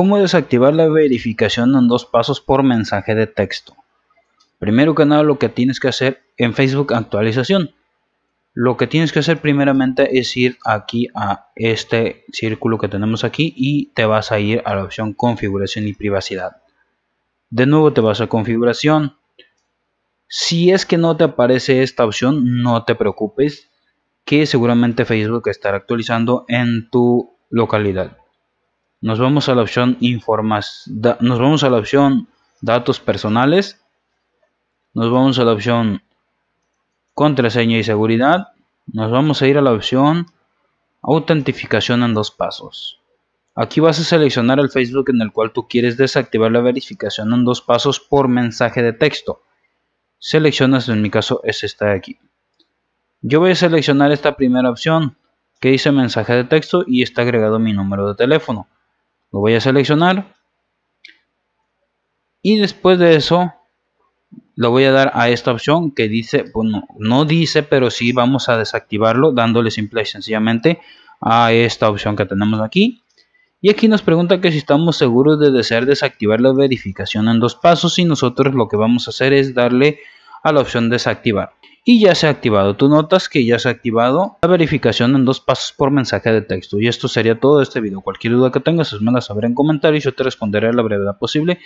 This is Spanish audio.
¿Cómo desactivar la verificación en dos pasos por mensaje de texto? Primero que nada lo que tienes que hacer en Facebook actualización. Lo que tienes que hacer primeramente es ir aquí a este círculo que tenemos aquí y te vas a ir a la opción configuración y privacidad. De nuevo te vas a configuración. Si es que no te aparece esta opción, no te preocupes que seguramente Facebook estará actualizando en tu localidad. Nos vamos a la opción informas, nos vamos a la opción datos personales. Nos vamos a la opción contraseña y seguridad. Nos vamos a ir a la opción autentificación en dos pasos. Aquí vas a seleccionar el Facebook en el cual tú quieres desactivar la verificación en dos pasos por mensaje de texto. Seleccionas, en mi caso es esta de aquí. Yo voy a seleccionar esta primera opción que dice mensaje de texto y está agregado mi número de teléfono lo voy a seleccionar y después de eso lo voy a dar a esta opción que dice bueno no dice pero sí vamos a desactivarlo dándole simple y sencillamente a esta opción que tenemos aquí y aquí nos pregunta que si estamos seguros de desear desactivar la verificación en dos pasos y nosotros lo que vamos a hacer es darle a la opción desactivar y ya se ha activado. Tú notas que ya se ha activado la verificación en dos pasos por mensaje de texto. Y esto sería todo de este video. Cualquier duda que tengas, es me la sabré en comentarios. y Yo te responderé a la brevedad posible.